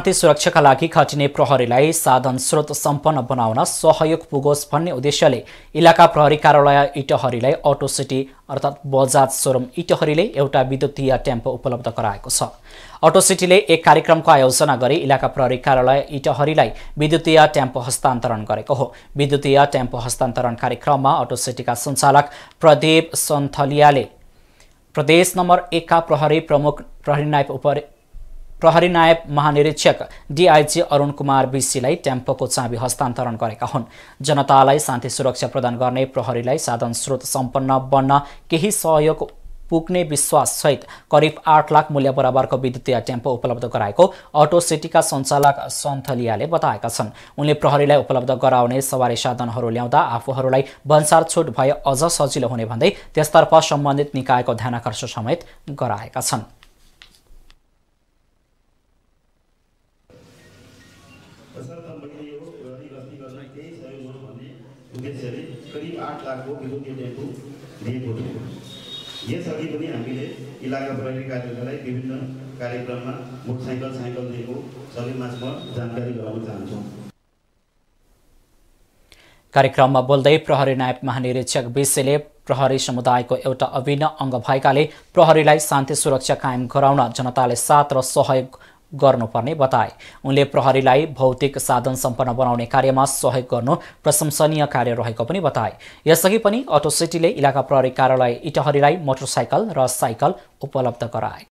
शान्ति सुरक्षाका लागि खटिने प्रहरीलाई साधन स्रोत सम्पन्न बनाउन सहयोग पुगोस् भन्ने उद्देश्यले इलाका प्रहरी कार्यालय इटहरीलाई अटो सिटी अर्थात् बजाज सोरुम इटहरीले एउटा विद्युतीय ट्याम्पो उपलब्ध गराएको छ अटो सिटीले एक कार्यक्रमको आयोजना गरी इलाका प्रहरी कार्यालय इटहरीलाई विद्युतीय ट्याम्पो हस्तान्तरण गरेको हो विद्युतीय ट्याम्पो हस्तान्तरण कार्यक्रममा अटो सिटीका सञ्चालक प्रदीप सन्थलियाले प्रदेश नम्बर एकका प्रहरी प्रमुख प्रहरी नायक उप प्रहरी नायब महानिरीक्षक डिआइजी अरुण कुमार विसीलाई ट्याम्पोको चाबी हस्तान्तरण गरेका हुन् जनतालाई शान्ति सुरक्षा प्रदान गर्ने प्रहरीलाई साधन स्रोत सम्पन्न बन्न केही सहयोग पुग्ने विश्वाससहित करिब आठ लाख मूल्य बराबरको विद्युतीय ट्याम्पो उपलब्ध गराएको अटो सिटीका सञ्चालक सन्थलियाले बताएका छन् उनले प्रहरीलाई उपलब्ध गराउने सवारी साधनहरू ल्याउँदा आफूहरूलाई भन्सार छुट भए अझ सजिलो हुने भन्दै त्यसतर्फ सम्बन्धित निकायको ध्यानकर्ष समेत गराएका छन् तसर्थ मैले यो गरी गल्ती गर्न केही सहयोग गरौँ भन्ने उद्देश्यले करिब आठ लाखको विद्युतीय टेम्पु दिएको थियो यसअघि पनि हामीले इलाका प्रहरी कार्यालयलाई विभिन्न कार्यक्रममा मोटरसाइकल साइकल दिएको सबैमाझमा जानकारी गराउन चाहन्छौँ कार्यक्रममा बोल्दै प्रहरी नायब महानिरीक्षक विषयले प्रहरी समुदायको एउटा अभिन्न अङ्ग भएकाले प्रहरीलाई शान्ति सुरक्षा कायम गराउन जनताले साथ र सहयोग गर्नुपर्ने बताए उनले प्रहरीलाई भौतिक साधन सम्पन्न बनाउने कार्यमा सहयोग गर्नु प्रशंसनीय कार्य रहेको पनि बताए यसअघि पनि अटो सिटीले इलाका प्रहरी कार्यालय इटहरीलाई मोटरसाइकल र साइकल उपलब्ध गराए